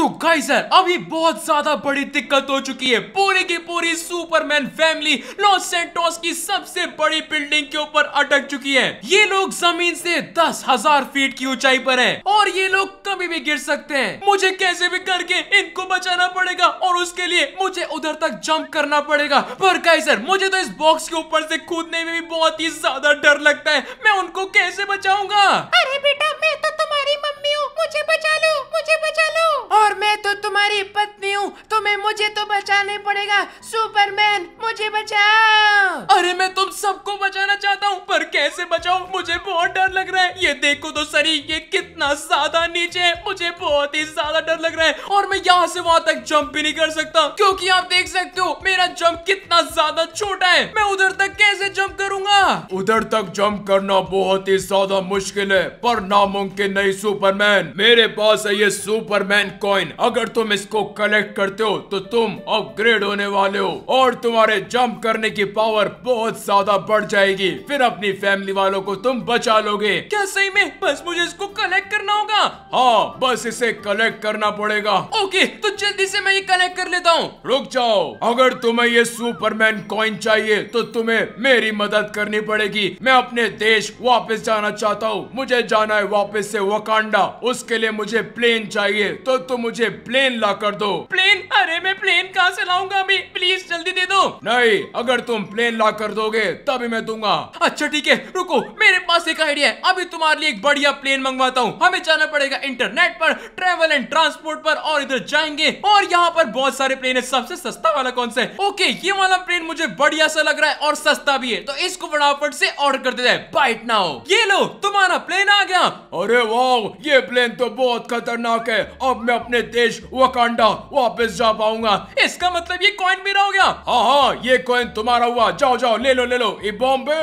तो गाइस यार अभी बहुत ज्यादा बड़ी दिक्कत हो चुकी है पूरी की पूरी सुपरमैन फैमिली लॉस सेंटोस की सबसे बड़ी बिल्डिंग के ऊपर अटक चुकी है ये लोग जमीन से दस हजार फीट की ऊंचाई पर हैं और ये लोग कभी भी गिर सकते हैं मुझे कैसे भी करके इनको बचाना पड़ेगा और उसके लिए मुझे उधर तक जंप करना पड़ेगा पर गाइस मुझे तो इस बॉक्स के ऊपर से कूदने में भी बहुत ही ज्यादा डर लगता है मैं उनको कैसे बचाऊंगा अरे बेटा मैं तो तुम्हारे तुम्हारी मम्मी हूँ मुझे बचा लो मुझे बचा लो और मैं तो तुम्हारी पत्नी हूँ तुम्हें मुझे तो बचाने पड़ेगा सुपरमैन मुझे बचाओ अरे मैं तुम सबको बचाना चाहता हूँ पर कैसे बचाऊ मुझे बहुत डर लग रहा है ये देखो तो सरी ये कितना इतना ज्यादा नीचे है मुझे बहुत ही ज्यादा डर लग रहा है और मैं यहाँ से वहाँ तक जंप भी नहीं कर सकता क्योंकि आप देख सकते हो मेरा जंप कितना ज्यादा छोटा है मैं उधर तक कैसे जंप करूंगा उधर तक जंप करना बहुत ही ज्यादा मुश्किल है पर नामुमकिन नहीं सुपरमैन मेरे पास है ये सुपरमैन कॉइन अगर तुम इसको कलेक्ट करते हो तो तुम अपग्रेड होने वाले हो और तुम्हारे जंप करने की पावर बहुत ज्यादा बढ़ जाएगी फिर अपनी फैमिली वालों को तुम बचा लोगे क्या सही में बस मुझे इसको कलेक्ट कलेक्ट करना होगा हाँ बस इसे कलेक्ट करना पड़ेगा ओके तो जल्दी से मैं ये कलेक्ट कर लेता हूँ रुक जाओ अगर तुम्हें ये सुपरमैन कॉइन चाहिए तो तुम्हें मेरी मदद करनी पड़ेगी मैं अपने देश वापस जाना चाहता हूँ मुझे जाना है वापस से वकांडा उसके लिए मुझे प्लेन चाहिए तो तुम मुझे प्लेन ला कर दो प्लेन अरे मैं प्लेन कहाँ से लाऊंगा अभी प्लीज जल्दी दे दो नहीं अगर तुम प्लेन ला कर दोगे तभी मैं दूंगा अच्छा ठीक है रुको मेरे पास एक आइडिया है अभी तुम्हारे लिए एक बढ़िया प्लेन मंगवाता हूँ हमें जाना पड़ेगा इंटरनेट पर ट्रेवल एंड ट्रांसपोर्ट पर और इधर जाएंगे और यहाँ पर बहुत सारे प्लेन है सबसे सस्ता वाला कौन सा ओके ये वाला प्लेन मुझे बढ़िया सा लग रहा है और सस्ता भी है तो इसको फटाफट से ऑर्डर कर देते हैं बाइट नाउ ये लो तुम्हारा प्लेन आ गया अरे वाह ये प्लेन तो बहुत खतरनाक है अब मैं अपने देश वकांडा वापस जा पाऊंगा इसका मतलब ये कॉइन मेरा हो गया हाँ हाँ ये कॉइन तुम्हारा हुआ जाओ जाओ ले लो ले लो ये बॉम्बे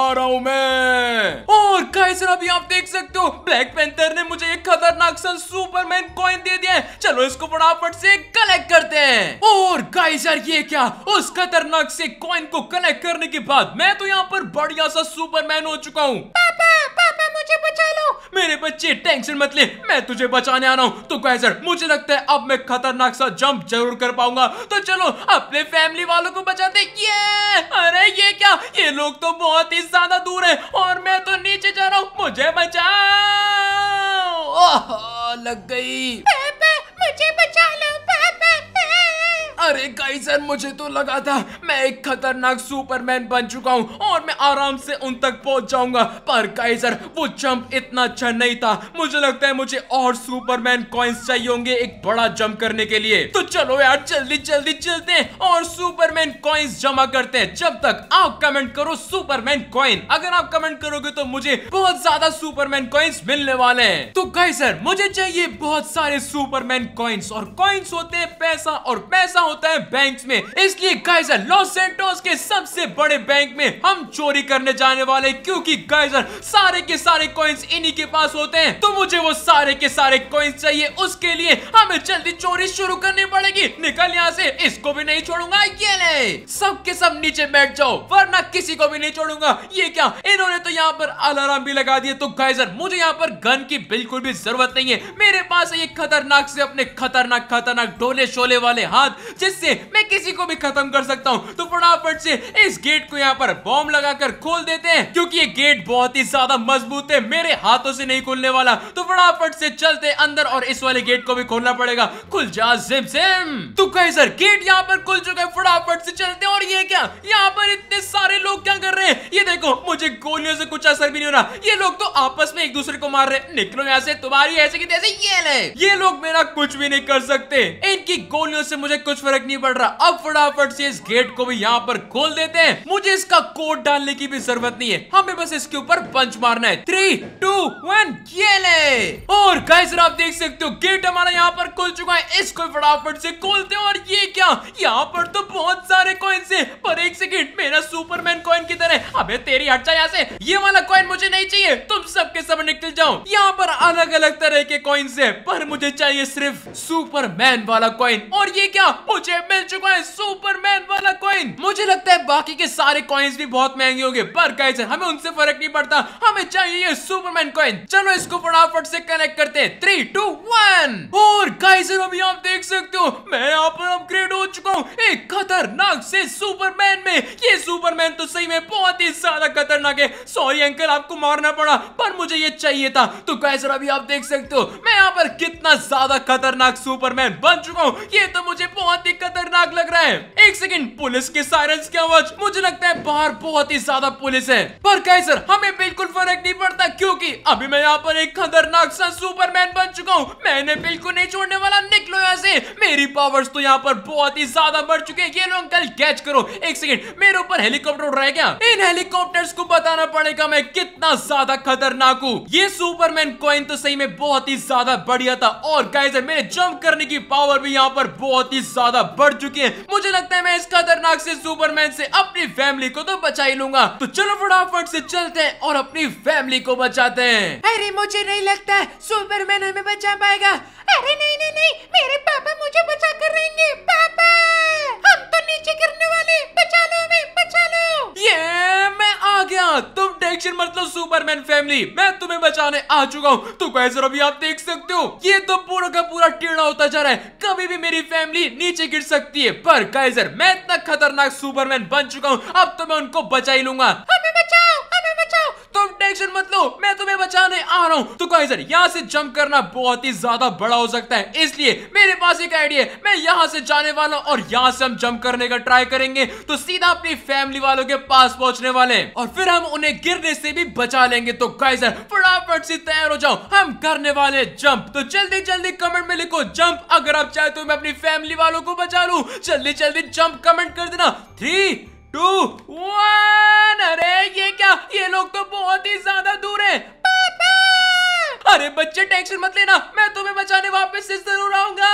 आ रहा हूँ मैं और कैसे अभी आप देख सकते हो ब्लैक पेन डर ने मुझे एक खतरनाक सा सुपरमैन कॉइन दे दिया है चलो इसको फटाफट से कलेक्ट करते हैं और गाइस यार ये क्या उस खतरनाक से कॉइन को कलेक्ट करने के बाद मैं तो यहाँ पर बढ़िया सा सुपरमैन हो चुका हूँ पापा पापा मुझे बचा लो मेरे बच्चे टेंशन मत ले मैं तुझे बचाने आ रहा हूँ तो सर मुझे लगता है अब मैं खतरनाक सा जंप जरूर कर पाऊंगा तो चलो अपने फैमिली वालों को बचाते ये अरे ये क्या ये लोग तो बहुत ही ज्यादा दूर है और मैं तो नीचे जा रहा हूँ मुझे बचा लग गई अरे गाइस मुझे तो लगा था मैं एक खतरनाक सुपरमैन बन चुका हूँ और मैं आराम से उन तक पहुंच जाऊंगा पर कैसर वो जंप इतना अच्छा नहीं था मुझे लगता है मुझे और सुपरमैन कॉइन्स चाहिए होंगे एक बड़ा जंप करने के लिए तो चलो यार जल्दी जल्दी चलते हैं और सुपरमैन कॉइन्स जमा करते हैं जब तक आप कमेंट करो सुपरमैन कॉइन अगर आप कमेंट करोगे तो मुझे बहुत ज्यादा सुपरमैन कॉइन्स मिलने वाले हैं तो कैसर सर मुझे चाहिए बहुत सारे सुपरमैन कॉइन्स और कॉइन्स होते हैं पैसा और पैसा होता होता है बैंक में इसलिए गाइजर लॉस एंटोस के सबसे बड़े बैंक में हम चोरी करने जाने वाले क्योंकि गाइजर सारे के सारे कॉइन्स इन्हीं के पास होते हैं तो मुझे वो सारे के सारे कॉइन्स चाहिए उसके लिए हमें जल्दी चोरी शुरू करनी पड़ेगी निकल यहाँ से इसको भी नहीं छोड़ूंगा ये ले सब के सब नीचे बैठ जाओ वरना किसी को भी नहीं छोड़ूंगा ये क्या इन्होंने तो यहाँ पर अलार्म भी लगा दिया तो गाइजर मुझे यहाँ पर गन की बिल्कुल भी जरूरत नहीं है मेरे पास ये खतरनाक से अपने खतरनाक खतरनाक डोले शोले वाले हाथ जिससे मैं किसी को भी खत्म कर सकता हूँ तो फटाफट से इस गेट को यहाँ पर बॉम्ब लगाकर खोल देते हैं क्योंकि ये गेट बहुत ही ज्यादा मजबूत है मेरे हाथों से नहीं खुलने वाला तो फटाफट से चलते अंदर और इस वाले गेट को भी खोलना पड़ेगा खुल जा सिम सिम तो कहीं सर गेट यहाँ पर खुल चुका है फटाफट से चलते और ये क्या यहाँ पर इतने सारे लोग क्या कर रहे हैं ये देखो मुझे गोलियों से कुछ असर भी नहीं हो रहा ये लोग तो आपस में एक दूसरे को मार रहे निकलो यहाँ से तुम्हारी ऐसे की तैसे ये ले ये लोग मेरा कुछ भी नहीं कर सकते इनकी गोलियों से मुझे कुछ फर्क नहीं पड़ रहा अब फटाफट से इस गेट को भी यहाँ पर खोल देते हैं मुझे इसका कोड डालने की भी जरूरत नहीं है हमें बस इसके ऊपर पंच मारना है थ्री टू वन ये ले और गाइस आप देख सकते हो गेट हमारा यहाँ पर खुल चुका है इसको फटाफट से खोलते हैं और ये क्या यहाँ पर तो बहुत सारे कॉइन है पर एक सेकेंड मेरा सुपरमैन कॉइन की तरह अब तेरी हट जाए से ये वाला कॉइन मुझे नहीं चाहिए तुम सबके सब निकल जाओ यहाँ पर अलग अलग तरह के कॉइन्स है पर मुझे चाहिए सिर्फ सुपरमैन वाला कॉइन और ये क्या वो मुझे मिल चुका है सुपरमैन वाला कॉइन मुझे लगता है बाकी के सारे कॉइन्स भी बहुत महंगे होंगे पर कैसे हमें उनसे फर्क नहीं पड़ता हमें चाहिए सुपरमैन कॉइन चलो इसको फटाफट से कनेक्ट करते हैं थ्री टू वन और गाइस अभी आप देख सकते हो मैं यहाँ पर अपग्रेड हो चुका हूँ एक खतरनाक से सुपरमैन में ये सुपरमैन तो सही में बहुत ही ज्यादा खतरनाक है सॉरी अंकल आपको मारना पड़ा पर मुझे ये चाहिए था तो गाइस अभी आप देख सकते हो मैं यहाँ पर कितना ज्यादा खतरनाक सुपरमैन बन चुका हूँ ये तो मुझे बहुत ही खतरनाक लग रहा है एक सेकंड पुलिस के सायरन्स की आवाज मुझे लगता है बाहर बहुत ही ज्यादा पुलिस है पर कहीं सर हमें बिल्कुल फर्क नहीं पड़ता क्योंकि अभी मैं यहाँ पर एक खतरनाक सा सुपरमैन बन चुका हूँ मैंने बिल्कुल नहीं छोड़ने वाला निकलो यहाँ से मेरी पावर्स तो यहाँ पर बहुत ही ज्यादा बढ़ चुके हैं ये लोग अंकल कैच करो एक सेकेंड मेरे ऊपर हेलीकॉप्टर उड़ रहा है क्या इन हेलीकॉप्टर्स को बताना पड़ेगा मैं कितना ज्यादा खतरनाक हूँ ये सुपरमैन कॉइन तो सही में बहुत ही ज्यादा बढ़िया था और गाइस मेरे जम्प करने की पावर भी यहाँ पर बहुत ही ज्यादा बढ़ चुकी है मुझे लगता है मैं इस खतरनाक से सुपरमैन से अपनी फैमिली को तो बचा ही लूंगा तो चलो फटाफट से चलते हैं और अपनी फैमिली को बचाते हैं अरे मुझे नहीं लगता सुपरमैन हमें बचा पाएगा अरे नहीं नहीं नहीं मेरे पापा मुझे बचा कर रहेंगे पापा हम तो नीचे गिरने वाले बचा लो हमें बचा लो ये मैं आ गया तुम टेंशन मतलब सुपरमैन फैमिली मैं तुम्हें बचाने आ चुका हूँ तो कैसे अभी आप देख सकते हो ये तो पूरा का पूरा टेढ़ा होता जा रहा है कभी भी मेरी फैमिली नीचे गिर सकती है पर काइजर मैं इतना खतरनाक सुपरमैन बन चुका हूँ अब तो मैं उनको बचा ही लूंगा तुम टेंशन मत लो मैं तुम्हें बचाने आ रहा हूँ तो गाइजर यहाँ से जंप करना बहुत ही ज्यादा बड़ा हो सकता है इसलिए मेरे पास एक आइडिया है मैं यहाँ से जाने वाला और यहाँ से हम जंप करने का ट्राई करेंगे तो सीधा अपनी फैमिली वालों के पास पहुंचने वाले और फिर हम उन्हें गिरने से भी बचा लेंगे तो गाइजर फटाफट से तैयार हो जाओ हम करने वाले जंप तो जल्दी जल्दी कमेंट में लिखो जंप अगर आप चाहे तो मैं अपनी फैमिली वालों को बचा लू जल्दी जल्दी जंप कमेंट कर देना थ्री टू वन अरे ये क्या ये लोग तो बहुत ही ज्यादा दूर है अरे बच्चे टेंशन मत लेना मैं तुम्हें बचाने वापस जरूर आऊंगा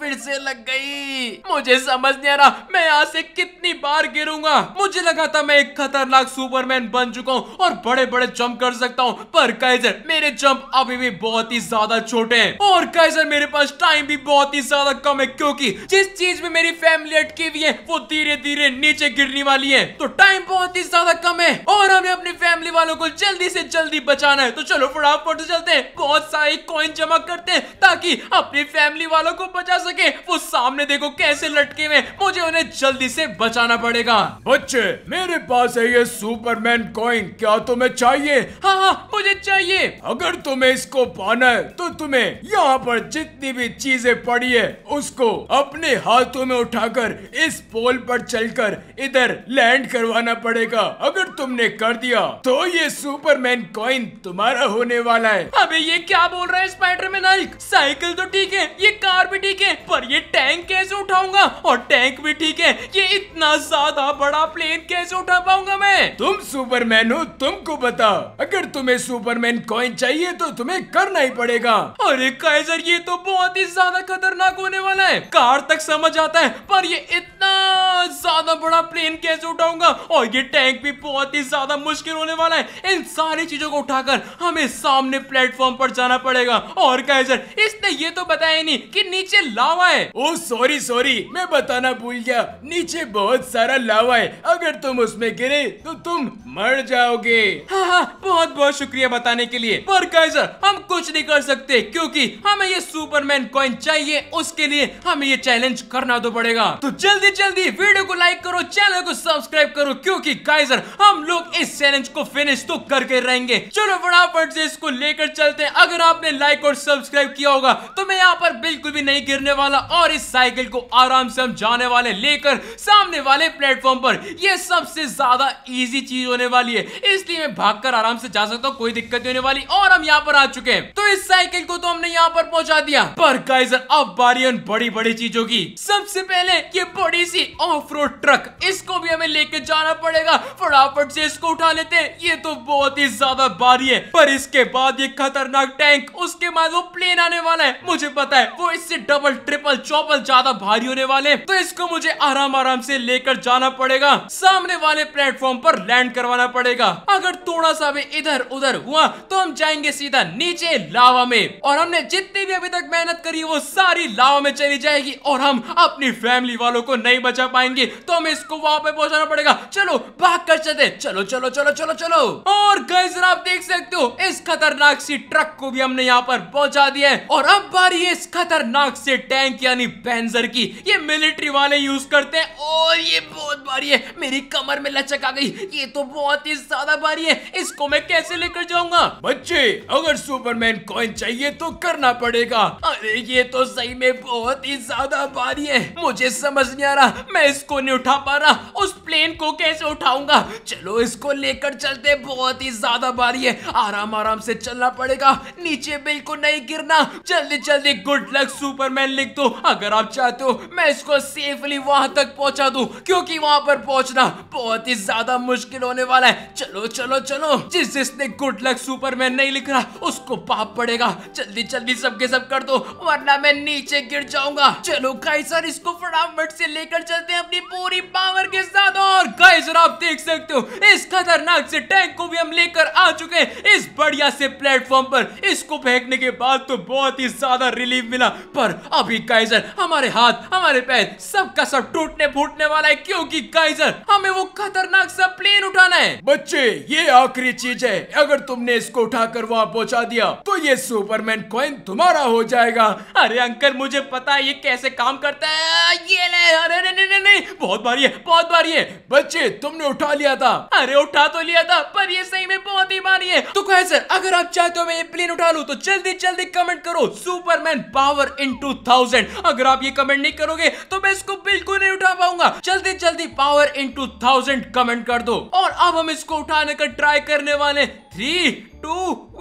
फिर से लग गई मुझे समझ नहीं आ रहा मैं यहाँ से कितनी बार गिरूंगा मुझे लगा था मैं एक खतरनाक सुपरमैन बन चुका हूँ और बड़े बड़े जंप कर सकता हूँ पर कैजर मेरे जंप अभी भी बहुत ही ज्यादा छोटे हैं और कैजर मेरे पास टाइम भी बहुत ही ज्यादा कम है क्योंकि जिस चीज में मेरी फैमिली अटकी हुई है वो धीरे धीरे नीचे गिरने वाली है तो टाइम बहुत ही ज्यादा कम है और हमें अपनी फैमिली वालों को जल्दी से जल्दी बचाना है तो चलो फटाफट एयरपोर्ट से चलते हैं बहुत सारे कॉइन जमा करते हैं ताकि अपनी फैमिली वालों को बचा सके वो सामने देखो कैसे लटके हुए मुझे उन्हें जल्दी से बचाना पड़ेगा बच्चे मेरे पास है ये सुपरमैन कॉइन क्या तुम्हें चाहिए हाँ हाँ मुझे चाहिए अगर तुम्हें इसको पाना है तो तुम्हें यहाँ पर जितनी भी चीजें पड़ी है उसको अपने हाथों में उठाकर इस पोल पर चलकर इधर लैंड करवाना पड़ेगा अगर तुमने कर दिया तो ये सुपरमैन कॉइन तुम्हारा होने वाला वाला है अबे ये क्या बोल रहा है स्पाइडरमैन हल्क साइकिल तो ठीक है ये कार भी ठीक है पर ये टैंक कैसे उठाऊंगा और टैंक भी ठीक है ये इतना ज्यादा बड़ा प्लेन कैसे उठा पाऊंगा मैं तुम सुपरमैन हो तुमको बता अगर तुम्हें सुपरमैन कॉइन चाहिए तो तुम्हें करना ही पड़ेगा अरे कैजर ये तो बहुत ही ज्यादा खतरनाक होने वाला है कार तक समझ आता है पर ये इतना बहुत ज्यादा बड़ा प्लेन कैसे उठाऊंगा और ये टैंक भी बहुत ही ज्यादा मुश्किल होने वाला है इन सारी चीजों को उठाकर हमें सामने प्लेटफॉर्म पर जाना पड़ेगा और कैसर इसने ये तो बताया नहीं कि नीचे लावा है ओ सॉरी सॉरी मैं बताना भूल गया नीचे बहुत सारा लावा है अगर तुम उसमें गिरे तो तुम मर जाओगे हाँ हाँ बहुत बहुत शुक्रिया बताने के लिए पर कैसर हम कुछ नहीं कर सकते क्योंकि हमें ये सुपरमैन कॉइन चाहिए उसके लिए हमें ये चैलेंज करना तो पड़ेगा तो जल्दी जल्दी वीडियो को लाइक करो चैनल को सब्सक्राइब करो क्योंकि गाइजर हम लोग इस चैलेंज को फिनिश तो करके रहेंगे चलो फटाफट से इसको लेकर चलते हैं अगर आपने लाइक और सब्सक्राइब किया होगा तो मैं यहाँ पर बिल्कुल भी नहीं गिरने वाला और इस साइकिल को आराम से हम जाने वाले लेकर सामने वाले प्लेटफॉर्म पर यह सबसे ज्यादा इजी चीज होने वाली है इसलिए मैं भाग आराम से जा सकता हूँ कोई दिक्कत नहीं होने वाली और हम यहाँ पर आ चुके हैं तो इस साइकिल को तो हमने यहाँ पर पहुंचा दिया पर गाइजर अब बारी उन बड़ी बड़ी चीजों की सबसे पहले ये बड़ी सी ऑफ रोड ट्रक इसको भी हमें लेके जाना पड़ेगा फटाफट से इसको उठा लेते हैं ये तो बहुत ही ज्यादा भारी है पर इसके बाद ये खतरनाक टैंक उसके बाद वो प्लेन आने वाला है मुझे पता है वो इससे डबल ट्रिपल चौपल ज्यादा भारी होने वाले तो इसको मुझे आराम आराम से लेकर जाना पड़ेगा सामने वाले प्लेटफॉर्म पर लैंड करवाना पड़ेगा अगर थोड़ा सा भी इधर उधर हुआ तो हम जाएंगे सीधा नीचे लावा में और हमने जितनी भी अभी तक मेहनत करी वो सारी लावा में चली जाएगी और हम अपनी फैमिली वालों को नहीं बचा पाएंगे तो हमें इसको वहां पे पहुंचाना पड़ेगा चलो भाग कर चलते चलो चलो चलो चलो चलो और गैस आप देख सकते हो इस खतरनाक सी ट्रक को भी हमने यहाँ पर पहुंचा दिया है और अब बारी है इस खतरनाक से टैंक यानी पेंजर की ये मिलिट्री वाले यूज करते हैं और ये बहुत भारी है मेरी कमर में लचक आ गई ये तो बहुत ही ज्यादा भारी है इसको मैं कैसे लेकर जाऊंगा बच्चे अगर सुपरमैन कॉइन चाहिए तो करना पड़ेगा अरे ये तो सही में बहुत ही ज्यादा भारी है मुझे समझ नहीं आ रहा मैं इसको नहीं उठा पा रहा उस प्लेन को कैसे उठाऊंगा चलो चलो तो इसको लेकर चलते बहुत ही ज्यादा भारी है आराम आराम से चलना पड़ेगा नीचे बिल्कुल नहीं गिरना जल्दी जल्दी गुड लक सुपरमैन लिख दो अगर आप चाहते हो मैं इसको सेफली वहां तक पहुंचा दू क्योंकि वहां पर पहुंचना बहुत ही ज्यादा मुश्किल होने वाला है चलो चलो चलो जिस जिसने गुड लक सुपरमैन नहीं लिख रहा उसको पाप पड़ेगा जल्दी जल्दी सबके सब कर दो वरना मैं नीचे गिर जाऊंगा चलो गाइसर इसको फटाफट से लेकर चलते हैं अपनी पूरी पावर के साथ और गाइसर आप देख सकते हो इस खतरनाक से टैंक को भी हम लेकर आ चुके हैं इस बढ़िया से प्लेटफॉर्म पर इसको फेंकने के बाद तो बहुत ही ज्यादा रिलीफ मिला पर अभी काइजर हमारे हाथ हमारे पैर सबका सब टूटने फूटने वाला है क्योंकि काइजर हमें वो खतरनाक सा प्लेन उठाना है बच्चे ये आखिरी चीज है अगर तुमने इसको उठाकर वहाँ पहुँचा दिया तो ये सुपरमैन कॉइन तुम्हारा हो जाएगा अरे अंकल मुझे पता है ये कैसे काम करता है ये ले अरे नहीं नहीं नहीं बहुत भारी है बहुत भारी है बच्चे तुमने उठा लिया था अरे उठा तो लिया था पर ये सही में बहुत ही मानी है तो सर अगर आप चाहते हो मैं ये प्लेन उठा लू तो जल्दी जल्दी कमेंट करो Superman power in two thousand अगर आप ये कमेंट नहीं करोगे तो मैं इसको बिल्कुल नहीं उठा पाऊंगा जल्दी जल्दी power in two thousand comment कर दो और अब हम इसको उठाने का ट्राई करने वाले थ्री टू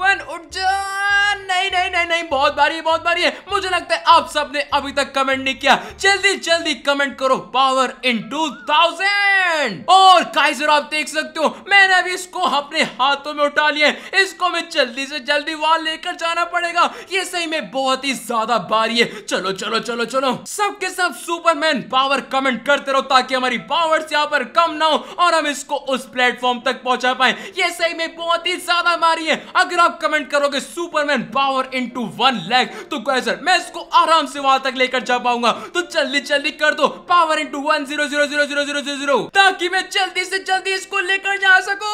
भगवान उठ जा नहीं नहीं नहीं नहीं बहुत भारी है बहुत भारी है मुझे लगता है आप सबने अभी तक कमेंट नहीं किया जल्दी जल्दी कमेंट करो पावर इन टू थाउजेंड और काइजर आप देख सकते हो मैंने अभी इसको अपने हाथों में उठा लिया इसको मैं जल्दी से जल्दी वहां लेकर जाना पड़ेगा ये सही में बहुत ही ज्यादा भारी है चलो चलो चलो चलो सबके सब सुपरमैन पावर कमेंट करते रहो ताकि हमारी पावर यहाँ पर कम ना हो और हम इसको उस प्लेटफॉर्म तक पहुंचा पाए ये सही में बहुत ही ज्यादा भारी है अगर आप आप कमेंट करोगे Superman power into one leg तो सर मैं इसको आराम से वहां तक लेकर जा पाऊंगा तो जल्दी जल्दी कर दो power into one zero zero zero zero zero zero zero ताकि मैं जल्दी से जल्दी इसको लेकर जा सकू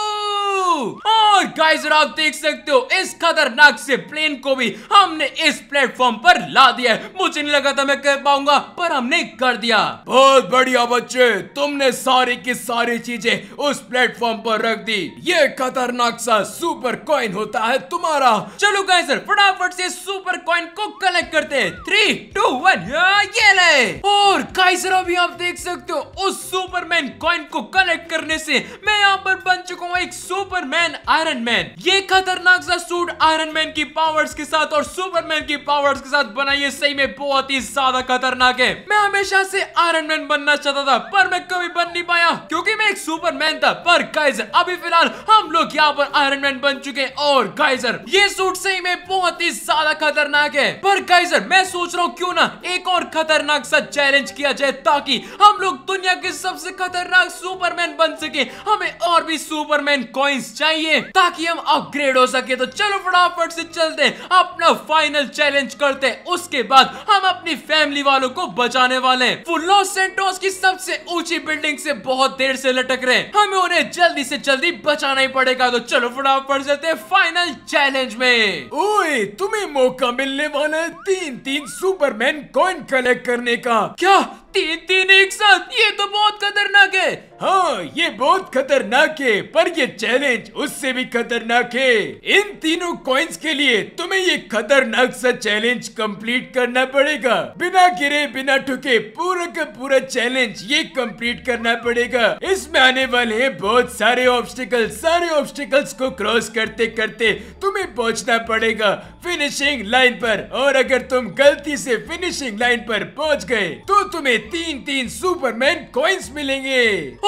और गाइस आप देख सकते हो इस खतरनाक से प्लेन को भी हमने इस प्लेटफॉर्म पर ला दिया है मुझे नहीं लगा था मैं कर पाऊंगा पर हमने कर दिया बहुत बढ़िया बच्चे तुमने सारी की सारी चीजें उस प्लेटफॉर्म पर रख दी ये खतरनाक सा सुपर कॉइन होता है तुम्हारा चलो गाइस सर फटाफट से सुपर कॉइन को कलेक्ट करते हैं थ्री टू वन ये ले और गाइस सर अभी आप देख सकते हो उस सुपरमैन कॉइन को कलेक्ट करने से मैं यहाँ पर बन चुका हूँ एक सुपरमैन आयरन मैन ये खतरनाक सा सूट आयरन मैन की पावर्स के साथ और सुपरमैन की पावर्स के साथ बनाइए सही में बहुत ही ज्यादा खतरनाक है मैं हमेशा से आयरन मैन बनना चाहता था पर मैं कभी बन नहीं पाया क्योंकि मैं एक सुपरमैन था पर गाइस अभी फिलहाल हम लोग यहाँ पर आयरन मैन बन चुके हैं और गाइजर ये सूट सही में बहुत ही ज्यादा खतरनाक है पर गाइजर मैं सोच रहा हूँ क्यों ना एक और खतरनाक सा चैलेंज किया जाए ताकि हम लोग दुनिया के सबसे खतरनाक सुपरमैन बन सके हमें और भी सुपरमैन कॉइन्स चाहिए ताकि हम अपग्रेड हो सके तो चलो फटाफट से चलते अपना फाइनल चैलेंज करते उसके बाद हम अपनी फैमिली वालों को बचाने वाले वो लॉस सेंटोस की सबसे ऊंची बिल्डिंग से बहुत देर से लटक रहे हमें उन्हें जल्दी से जल्दी बचाना ही पड़ेगा तो चलो फटाफट से फाइनल चैलेंज में ओए तुम्हें मौका मिलने वाला है तीन तीन सुपरमैन कॉइन कलेक्ट करने का क्या तीन तीन एक साथ ये तो बहुत खतरनाक है हाँ ये बहुत खतरनाक है पर ये चैलेंज उससे भी खतरनाक है इन तीनों कॉइन्स के लिए तुम्हें ये खतरनाक सा चैलेंज कंप्लीट करना पड़ेगा बिना गिरे बिना ठुके पूरा का पूरा चैलेंज ये कंप्लीट करना पड़ेगा इसमें आने वाले हैं बहुत सारे ऑब्स्टिकल सारे ऑब्स्टिकल्स को क्रॉस करते करते तुम्हें पहुँचना पड़ेगा फिनिशिंग लाइन पर और अगर तुम गलती से फिनिशिंग लाइन पर पहुँच गए तो तुम्हें तीन तीन सुपरमैन कॉइन्स मिलेंगे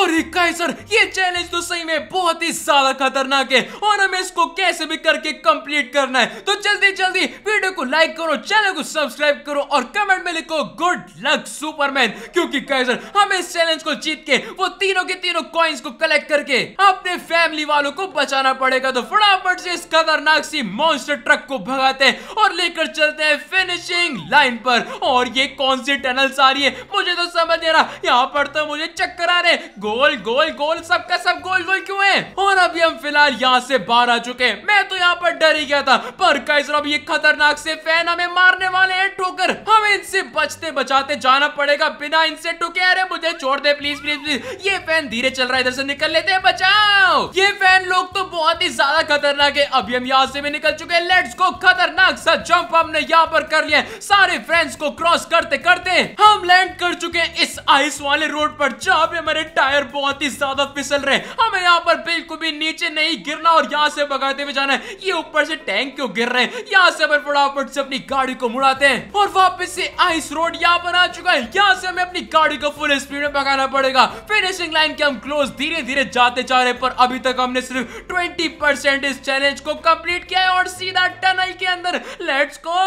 और सर ये चैलेंज तो सही में बहुत ही ज्यादा खतरनाक है और हमें इसको कैसे भी करके कंप्लीट करना है तो जल्दी जल्दी वीडियो को लाइक करो चैनल को सब्सक्राइब करो और कमेंट में लिखो गुड लक सुपरमैन क्योंकि सर हमें इस चैलेंज को जीत के वो तीनों के तीनों कॉइन्स को कलेक्ट करके अपने फैमिली वालों को बचाना पड़ेगा तो फटाफट से इस खतरनाक सी मॉन्स्टर ट्रक को भगाते हैं और लेकर चलते हैं फिनिशिंग लाइन पर और ये कौन सी टनल्स आ रही है मुझे तो समझ नहीं रहा यहाँ पर तो मुझे चक्कर आ रहे गोल गोल गोल सबका सब गोल गोल क्यों है और अभी हम फिलहाल यहाँ से बाहर आ चुके हैं मैं तो यहाँ पर डर ही गया था पर कई अब ये खतरनाक से फैन हमें मारने वाले हैं ठोकर हमें इनसे बचते बचाते जाना पड़ेगा बिना इनसे ठुके अरे मुझे छोड़ दे प्लीज प्लीज प्लीज ये फैन धीरे चल रहा है इधर से निकल लेते हैं बचाओ ये फैन लोग तो बहुत ही ज्यादा खतरनाक है अभी हम यहाँ से भी निकल चुके हैं लेट्स गो खतरनाक सा जंप हमने यहाँ पर कर लिया सारे फ्रेंड्स को क्रॉस करते करते हम लैंड कर कर चुके हैं इस आइस वाले रोड पर जहाँ पे हमारे टायर बहुत ही ज्यादा फिसल रहे हैं हमें यहाँ पर बिल्कुल भी नीचे नहीं गिरना और यहाँ से भगाते हुए जाना है ये ऊपर से टैंक क्यों गिर रहे हैं यहाँ से हमें फटाफट से अपनी गाड़ी को मुड़ाते हैं और वापस से आइस रोड यहाँ पर आ चुका है यहाँ से हमें अपनी गाड़ी को फुल स्पीड में भगाना पड़ेगा फिनिशिंग लाइन के हम क्लोज धीरे धीरे जाते जा रहे पर अभी तक हमने सिर्फ ट्वेंटी इस चैलेंज को कम्प्लीट किया है और सीधा टनल के अंदर लेट्स को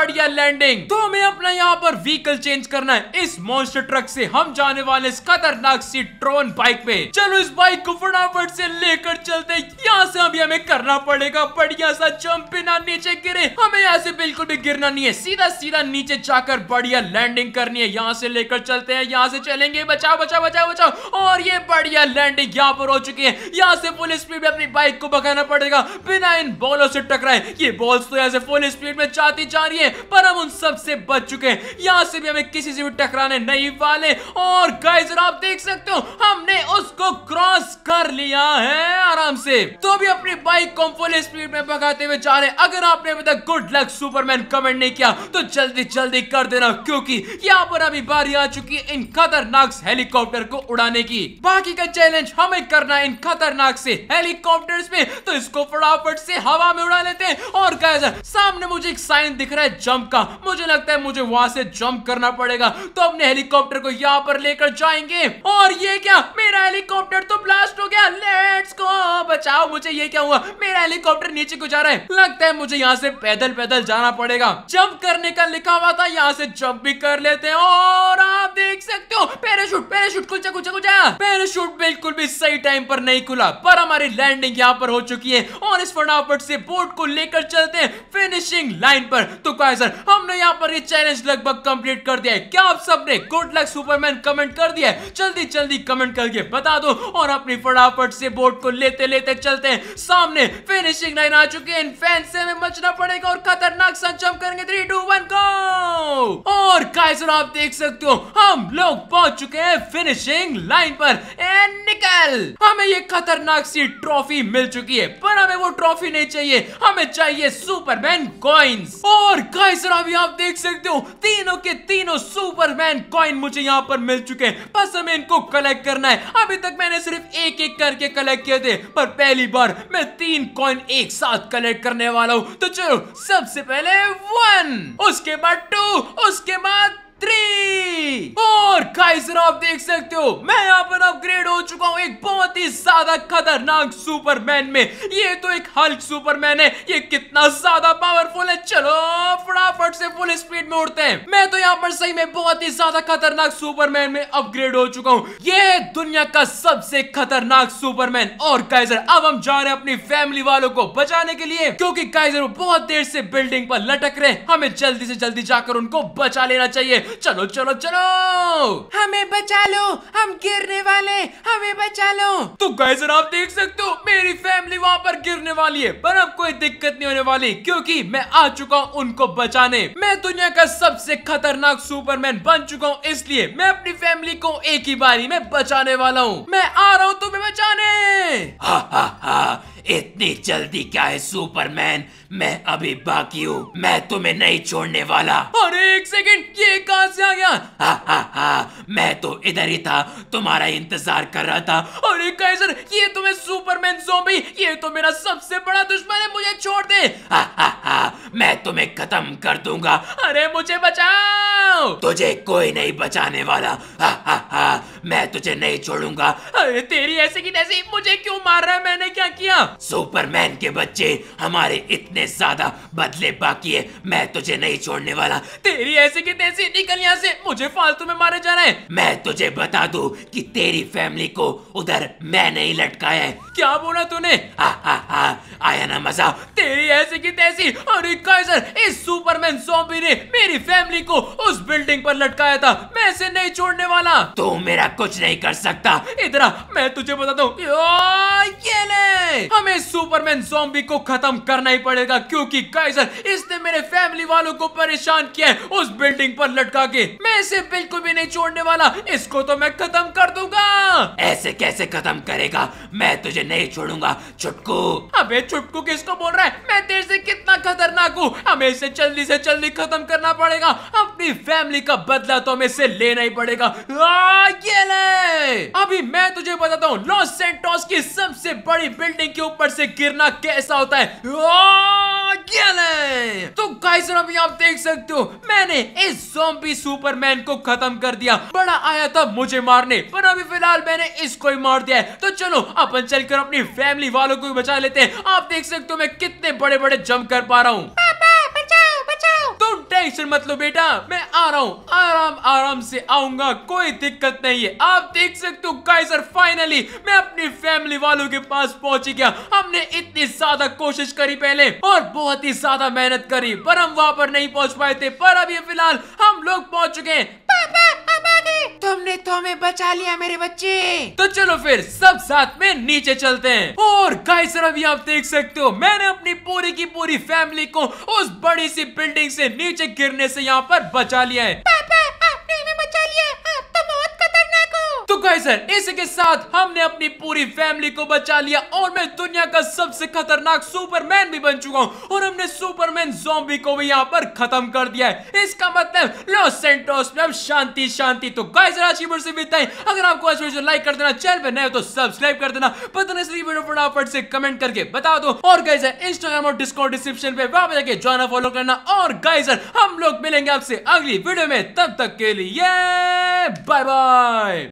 बढ़िया लैंडिंग तो हमें अपना यहाँ पर व्हीकल चेंज करना है इस मॉन्स्टर ट्रक से हम जाने वाले इस खतरनाक सी ट्रोन बाइक पे चलो इस बाइक को फटाफट से लेकर चलते यहाँ से अभी हमें करना पड़ेगा बढ़िया सा जंप नीचे गिरे हमें यहाँ से बिल्कुल भी गिरना नहीं है सीधा सीधा नीचे जाकर बढ़िया लैंडिंग करनी है यहाँ से लेकर चलते हैं यहाँ से चलेंगे बचाओ बचाओ बचाओ बचाओ और ये बढ़िया लैंडिंग यहाँ पर हो चुकी है यहाँ से फुल स्पीड में अपनी बाइक को बकाना पड़ेगा बिना इन बॉलों से टकराए ये बॉल्स तो यहाँ से फुल स्पीड में जाती जा रही है पर हम उन सब से बच चुके हैं यहाँ से भी हमें किसी से भी टकराने नहीं वाले और गाइस आप देख सकते हो हमने उसको क्रॉस कर लिया है आराम से तो भी अपनी बाइक को फुल स्पीड में भगाते हुए जा रहे अगर आपने अभी तक गुड लक सुपरमैन कमेंट नहीं किया तो जल्दी जल्दी कर देना क्योंकि यहाँ पर अभी बारी आ चुकी है इन खतरनाक हेलीकॉप्टर को उड़ाने की बाकी का चैलेंज हमें करना इन खतरनाक से हेलीकॉप्टर में तो इसको फटाफट से हवा में उड़ा लेते हैं और सामने मुझे एक साइन दिख रहा है जंप का मुझे लगता है मुझे वहां से जंप करना पड़ेगा तो अपने हेलीकॉप्टर को यहाँ पर लेकर जाएंगे और ये क्या मेरा हेलीकॉप्टर तो ब्लास्ट हो गया लेट्स गो बचाओ हाँ, बचाओ मुझे ये क्या हुआ मेरा हेलीकॉप्टर नीचे को जा रहा है लगता है मुझे यहाँ से पैदल पैदल जाना पड़ेगा जंप करने का लिखा हुआ था यहाँ से जंप भी कर लेते हैं और आप देख पैराशूट खुल खुलचा खुलचा जा पैराशूट बिल्कुल भी सही टाइम पर नहीं खुला पर हमारी लैंडिंग यहाँ पर हो चुकी है और इस फटाफट से बोट को लेकर चलते हैं फिनिशिंग लाइन पर तो क्या सर हमने यहाँ पर ये चैलेंज लगभग कंप्लीट कर दिया है क्या आप सबने गुड लक सुपरमैन कमेंट कर दिया है जल्दी जल्दी कमेंट करके बता दो और अपनी फटाफट से बोट को लेते लेते चलते हैं सामने फिनिशिंग लाइन आ चुकी है इन फैन से हमें मचना पड़ेगा और खतरनाक संचम करेंगे थ्री टू वन गो और काय आप देख सकते हो हम लोग पहुंच चुके हैं फिनिश फिनिशिंग लाइन पर एंड निकल हमें ये खतरनाक सी ट्रॉफी मिल चुकी है पर हमें वो ट्रॉफी नहीं चाहिए हमें चाहिए सुपरमैन कॉइन्स और गाइस अभी आप देख सकते हो तीनों के तीनों सुपरमैन कॉइन मुझे यहाँ पर मिल चुके हैं बस हमें इनको कलेक्ट करना है अभी तक मैंने सिर्फ एक एक करके कलेक्ट किए थे पर पहली बार मैं तीन कॉइन एक साथ कलेक्ट करने वाला हूँ तो चलो सबसे पहले वन उसके बाद टू उसके बाद थ्री और गाइस आप देख सकते हो मैं यहाँ पर अपग्रेड हो चुका हूँ एक बहुत ही ज्यादा खतरनाक सुपरमैन में ये तो एक हल्क सुपरमैन है ये कितना ज्यादा पावरफुल है चलो फटाफट से फुल स्पीड में उड़ते हैं मैं तो यहाँ पर सही में बहुत ही ज्यादा खतरनाक सुपरमैन में अपग्रेड हो चुका हूँ ये दुनिया का सबसे खतरनाक सुपरमैन और काइजर अब हम जा रहे हैं अपनी फैमिली वालों को बचाने के लिए क्योंकि काइजर बहुत देर से बिल्डिंग पर लटक रहे हमें जल्दी से जल्दी जाकर उनको बचा लेना चाहिए चलो चलो चलो हमें बचा लो हम गिरने वाले हमें बचा लो तो गैस आप देख सकते हो मेरी फैमिली वहाँ पर गिरने वाली है पर अब कोई दिक्कत नहीं होने वाली क्योंकि मैं आ चुका हूँ उनको बचाने मैं दुनिया का सबसे खतरनाक सुपरमैन बन चुका हूँ इसलिए मैं अपनी फैमिली को एक ही बारी में बचाने वाला हूँ मैं आ रहा हूँ तुम्हें बचाने हा हा हा इतनी जल्दी क्या है सुपरमैन मैं अभी बाकी हूँ मैं तुम्हें नहीं छोड़ने वाला अरे एक सेकंड ये कहा से आ गया हा हा हा मैं तो इधर ही था तुम्हारा इंतजार कर रहा था अरे कैसर ये तुम्हें तो सुपरमैन ज़ोंबी ये तो मेरा सबसे बड़ा दुश्मन है मुझे छोड़ दे हा हा हा मैं तुम्हें खत्म कर दूंगा अरे मुझे बचाओ तुझे कोई नहीं बचाने वाला हा हा हा मैं तुझे नहीं छोड़ूंगा अरे तेरी ऐसे की तैसे मुझे क्यों मार रहा है मैंने क्या किया सुपरमैन के बच्चे हमारे इतने ज्यादा बदले बाकी है मैं तुझे नहीं छोड़ने वाला तेरी ऐसे की तैसे निकल यहाँ से मुझे फालतू में मारे जाना है मैं तुझे बता दू की तेरी फैमिली को उधर मैं नहीं लटकाया है क्या बोला तूने आया ना मजा तेरी ऐसे की तैसी अरे इस सुपरमैन सोमी ने मेरी फैमिली को उस बिल्डिंग पर लटकाया था ऐसे नहीं छोड़ने वाला तू तो मेरा कुछ नहीं कर सकता इधर मैं तुझे बताता हूँ ये ले हमें सुपरमैन जोम्बी को खत्म करना ही पड़ेगा क्योंकि काइजर इसने मेरे फैमिली वालों को परेशान किया है उस बिल्डिंग पर लटका के मैं इसे बिल्कुल भी नहीं छोड़ने वाला इसको तो मैं खत्म कर दूंगा ऐसे कैसे खत्म करेगा मैं तुझे नहीं छोड़ूंगा चुटकू अबे चुटकू किसको बोल रहा है मैं तेरे से कितना खतरनाक हूँ हमें इसे जल्दी से जल्दी खत्म करना पड़ेगा अपनी फैमिली का बदला तो हमें इसे लेना ही पड़ेगा आ, ये ले अभी मैं तुझे बताता हूँ लॉस सेंटोस की सबसे बड़ी बिल्डिंग के ऊपर से गिरना कैसा होता है आ, ले तो गाइस अभी आप देख सकते हो मैंने इस जोबी सुपरमैन को खत्म कर दिया बड़ा आया था मुझे मारने पर अभी फिलहाल मैंने इसको ही मार दिया है तो चलो अपन चलकर अपनी फैमिली वालों को भी बचा लेते हैं आप देख सकते हो मैं कितने बड़े बड़े जम कर पा रहा हूँ टेंशन मत लो बेटा मैं आ रहा हूँ आराम आराम से आऊंगा कोई दिक्कत नहीं है आप देख सकते हो काइजर फाइनली मैं अपनी फैमिली वालों के पास पहुंच गया हमने इतनी ज्यादा कोशिश करी पहले और बहुत ही ज्यादा मेहनत करी पर हम वहाँ पर नहीं पहुंच पाए थे पर अभी फिलहाल हम लोग पहुंच चुके हैं पापा, पापा। तुमने तो हमें बचा लिया मेरे बच्चे तो चलो फिर सब साथ में नीचे चलते हैं और गाइस अभी आप देख सकते हो मैंने अपनी पूरी की पूरी फैमिली को उस बड़ी सी बिल्डिंग से नीचे गिरने से यहाँ पर बचा लिया है पापा गाइस इसके साथ हमने अपनी पूरी फैमिली को बचा लिया और मैं दुनिया का सबसे खतरनाक सुपरमैन भी बन चुका हूँ और हमने सुपरमैन जोबी को भी यहाँ पर खत्म कर दिया है इसका मतलब लॉस सेंटोस में हम शांति शांति तो गाइजर गाइस राशि से बिताए अगर आपको लाइक कर देना चैनल पर नए तो सब्सक्राइब कर देना पता नहीं फटाफट से कमेंट करके बता दो और गाइजर इंस्टाग्राम और डिस्कॉर्ड डिस्क्रिप्शन पे वहां जाके ज्वाइन फॉलो करना और गाइजर हम लोग मिलेंगे आपसे अगली वीडियो में तब तक के लिए बाय बाय